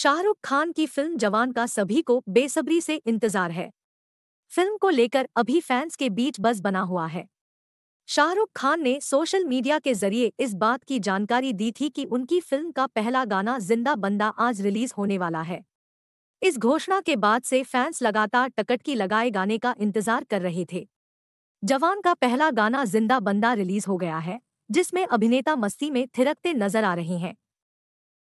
शाहरुख खान की फिल्म जवान का सभी को बेसब्री से इंतजार है फिल्म को लेकर अभी फैंस के बीच बस बना हुआ है शाहरुख खान ने सोशल मीडिया के जरिए इस बात की जानकारी दी थी कि उनकी फिल्म का पहला गाना जिंदा बंदा आज रिलीज होने वाला है इस घोषणा के बाद से फैंस लगातार टकटकी लगाए गाने का इंतजार कर रहे थे जवान का पहला गाना जिंदा बंदा रिलीज हो गया है जिसमें अभिनेता मस्ती में थिरकते नजर आ रहे हैं